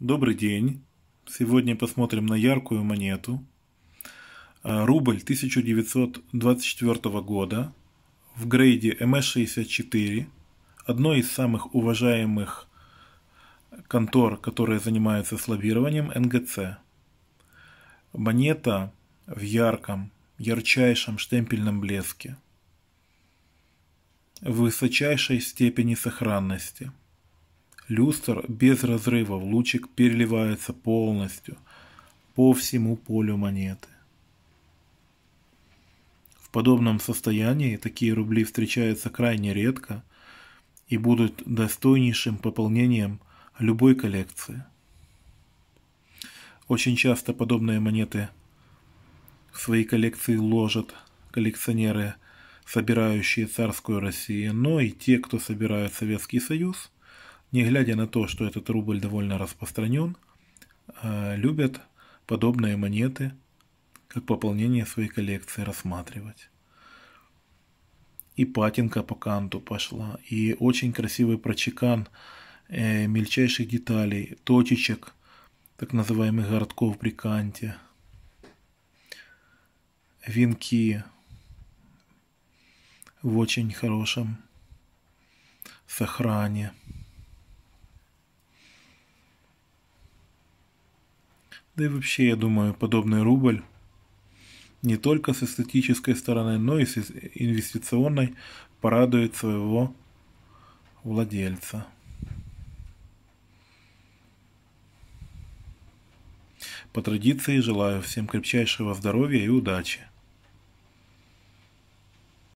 Добрый день. Сегодня посмотрим на яркую монету. Э, рубль 1924 года в грейде МС-64. Одной из самых уважаемых контор, которые занимаются слабированием НГЦ. Монета в ярком, ярчайшем штемпельном блеске. В высочайшей степени сохранности – Люстр без разрывов лучик переливается полностью по всему полю монеты. В подобном состоянии такие рубли встречаются крайне редко и будут достойнейшим пополнением любой коллекции. Очень часто подобные монеты в свои коллекции ложат коллекционеры, собирающие царскую Россию, но и те, кто собирает Советский Союз – не глядя на то, что этот рубль довольно распространен, а, любят подобные монеты как пополнение своей коллекции рассматривать. И патинка по канту пошла, и очень красивый прочекан э, мельчайших деталей, точечек, так называемых городков при канте, венки в очень хорошем сохране. Да и вообще, я думаю, подобный рубль не только с эстетической стороны, но и с инвестиционной порадует своего владельца. По традиции желаю всем крепчайшего здоровья и удачи.